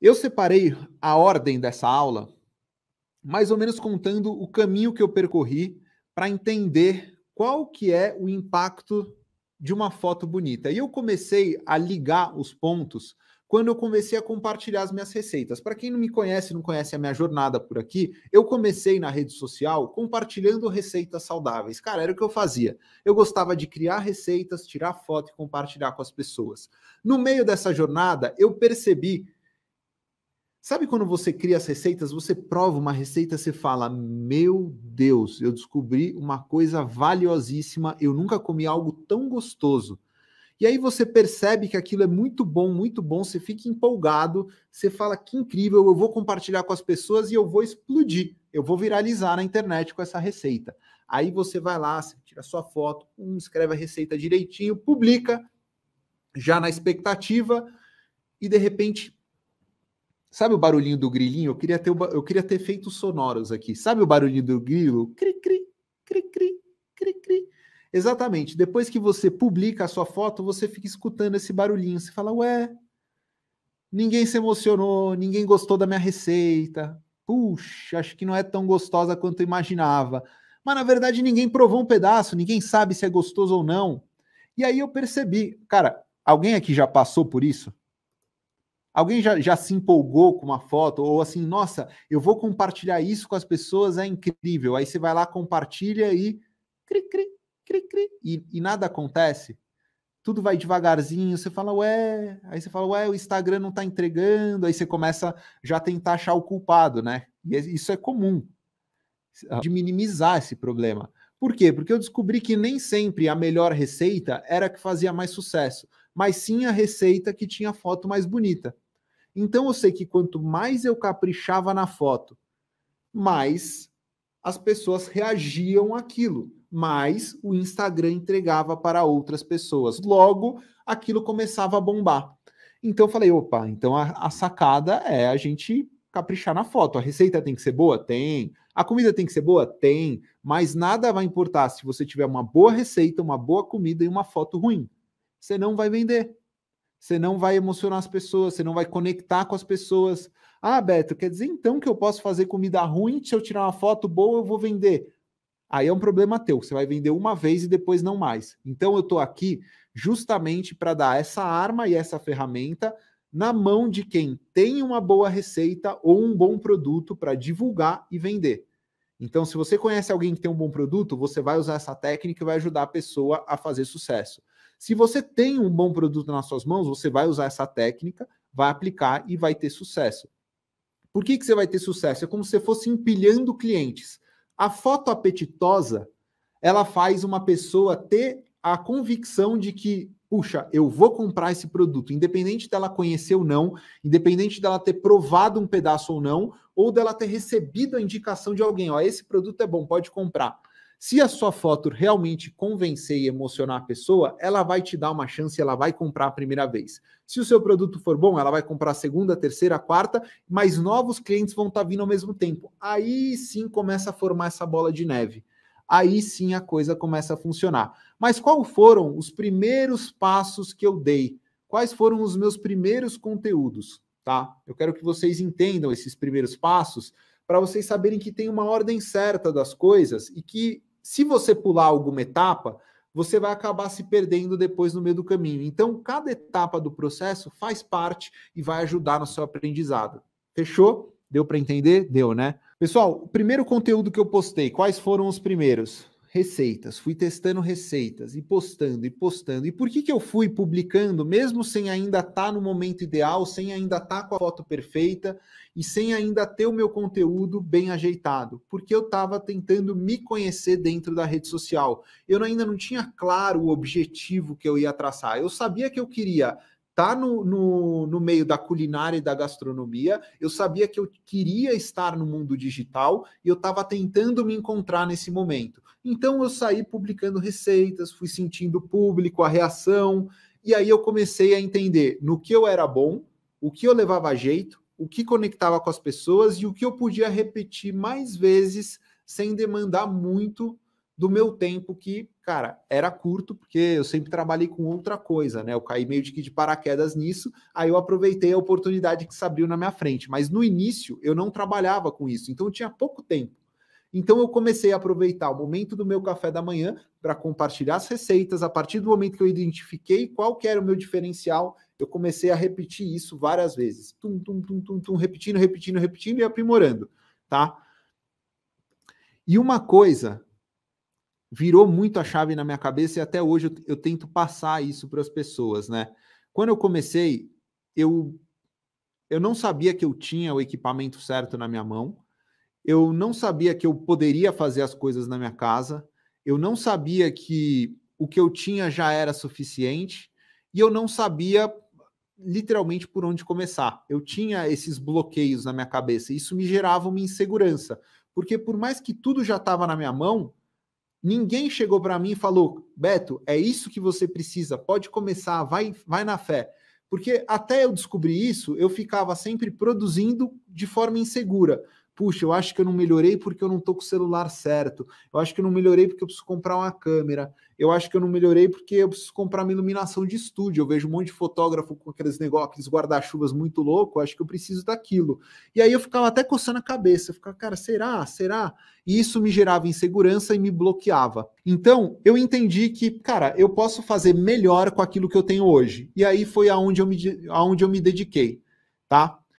Eu separei a ordem dessa aula mais ou menos contando o caminho que eu percorri para entender qual que é o impacto de uma foto bonita. E eu comecei a ligar os pontos quando eu comecei a compartilhar as minhas receitas. Para quem não me conhece, não conhece a minha jornada por aqui, eu comecei na rede social compartilhando receitas saudáveis. Cara, era o que eu fazia. Eu gostava de criar receitas, tirar foto e compartilhar com as pessoas. No meio dessa jornada, eu percebi Sabe quando você cria as receitas, você prova uma receita, você fala: Meu Deus, eu descobri uma coisa valiosíssima, eu nunca comi algo tão gostoso. E aí você percebe que aquilo é muito bom, muito bom, você fica empolgado, você fala: Que incrível, eu vou compartilhar com as pessoas e eu vou explodir, eu vou viralizar na internet com essa receita. Aí você vai lá, você tira sua foto, um, escreve a receita direitinho, publica, já na expectativa, e de repente Sabe o barulhinho do grilinho? Eu queria ter, eu queria ter feito sonoros aqui. Sabe o barulhinho do grilo? Cri, cri, cri, cri, cri, cri. Exatamente. Depois que você publica a sua foto, você fica escutando esse barulhinho. Você fala, ué, ninguém se emocionou, ninguém gostou da minha receita. Puxa, acho que não é tão gostosa quanto eu imaginava. Mas na verdade ninguém provou um pedaço, ninguém sabe se é gostoso ou não. E aí eu percebi, cara, alguém aqui já passou por isso? Alguém já, já se empolgou com uma foto, ou assim, nossa, eu vou compartilhar isso com as pessoas, é incrível. Aí você vai lá, compartilha e. Cri, cri, cri, cri, e, e nada acontece. Tudo vai devagarzinho, você fala, ué, aí você fala, ué, o Instagram não tá entregando, aí você começa já tentar achar o culpado, né? E é, isso é comum ah, de minimizar esse problema. Por quê? Porque eu descobri que nem sempre a melhor receita era a que fazia mais sucesso, mas sim a receita que tinha foto mais bonita. Então eu sei que quanto mais eu caprichava na foto, mais as pessoas reagiam àquilo, mais o Instagram entregava para outras pessoas. Logo, aquilo começava a bombar. Então eu falei, opa, então a, a sacada é a gente caprichar na foto. A receita tem que ser boa? Tem. A comida tem que ser boa? Tem. Mas nada vai importar se você tiver uma boa receita, uma boa comida e uma foto ruim. Você não vai vender você não vai emocionar as pessoas, você não vai conectar com as pessoas. Ah, Beto, quer dizer então que eu posso fazer comida ruim? Se eu tirar uma foto boa, eu vou vender. Aí é um problema teu, você vai vender uma vez e depois não mais. Então eu estou aqui justamente para dar essa arma e essa ferramenta na mão de quem tem uma boa receita ou um bom produto para divulgar e vender. Então, se você conhece alguém que tem um bom produto, você vai usar essa técnica e vai ajudar a pessoa a fazer sucesso. Se você tem um bom produto nas suas mãos, você vai usar essa técnica, vai aplicar e vai ter sucesso. Por que, que você vai ter sucesso? É como se você fosse empilhando clientes. A foto apetitosa, ela faz uma pessoa ter a convicção de que, puxa, eu vou comprar esse produto, independente dela conhecer ou não, independente dela ter provado um pedaço ou não, ou dela ter recebido a indicação de alguém, ó, esse produto é bom, pode comprar. Se a sua foto realmente convencer e emocionar a pessoa, ela vai te dar uma chance, ela vai comprar a primeira vez. Se o seu produto for bom, ela vai comprar a segunda, a terceira, a quarta, mas novos clientes vão estar tá vindo ao mesmo tempo. Aí sim começa a formar essa bola de neve. Aí sim a coisa começa a funcionar. Mas quais foram os primeiros passos que eu dei? Quais foram os meus primeiros conteúdos, tá? Eu quero que vocês entendam esses primeiros passos para vocês saberem que tem uma ordem certa das coisas e que se você pular alguma etapa, você vai acabar se perdendo depois no meio do caminho. Então, cada etapa do processo faz parte e vai ajudar no seu aprendizado. Fechou? Deu para entender? Deu, né? Pessoal, o primeiro conteúdo que eu postei, quais foram os primeiros? receitas, fui testando receitas e postando e postando. E por que, que eu fui publicando, mesmo sem ainda estar tá no momento ideal, sem ainda estar tá com a foto perfeita e sem ainda ter o meu conteúdo bem ajeitado? Porque eu estava tentando me conhecer dentro da rede social. Eu ainda não tinha claro o objetivo que eu ia traçar. Eu sabia que eu queria tá no, no, no, meio da culinária e da gastronomia, eu sabia que eu queria estar no mundo digital e eu estava tentando me encontrar nesse momento. Então eu saí publicando receitas, fui sentindo o público, a reação, e aí eu comecei a entender no que eu era bom, o que eu levava jeito, o que conectava com as pessoas e o que eu podia repetir mais vezes sem demandar muito do meu tempo que, cara, era curto, porque eu sempre trabalhei com outra coisa, né? Eu caí meio de que de paraquedas nisso, aí eu aproveitei a oportunidade que se abriu na minha frente. Mas no início eu não trabalhava com isso, então eu tinha pouco tempo. Então eu comecei a aproveitar o momento do meu café da manhã para compartilhar as receitas. A partir do momento que eu identifiquei qual que era o meu diferencial, eu comecei a repetir isso várias vezes. Tum, tum, tum, tum, tum, repetindo, repetindo, repetindo e aprimorando, tá? E uma coisa virou muito a chave na minha cabeça e até hoje eu, eu tento passar isso para as pessoas, né? Quando eu comecei, eu eu não sabia que eu tinha o equipamento certo na minha mão eu não sabia que eu poderia fazer as coisas na minha casa, eu não sabia que o que eu tinha já era suficiente e eu não sabia literalmente por onde começar. Eu tinha esses bloqueios na minha cabeça, isso me gerava uma insegurança, porque por mais que tudo já estava na minha mão, ninguém chegou para mim e falou: "Beto, é isso que você precisa, pode começar, vai vai na fé". Porque até eu descobrir isso, eu ficava sempre produzindo de forma insegura puxa, eu acho que eu não melhorei porque eu não estou com o celular certo, eu acho que eu não melhorei porque eu preciso comprar uma câmera, eu acho que eu não melhorei porque eu preciso comprar uma iluminação de estúdio, eu vejo um monte de fotógrafo com aqueles negócios, guarda-chuvas muito louco, acho que eu preciso daquilo. E aí eu ficava até coçando a cabeça, eu ficava, cara, será? Será? E isso me gerava insegurança e me bloqueava. Então, eu entendi que, cara, eu posso fazer melhor com aquilo que eu tenho hoje. E aí foi aonde eu me, aonde eu me dediquei, tá?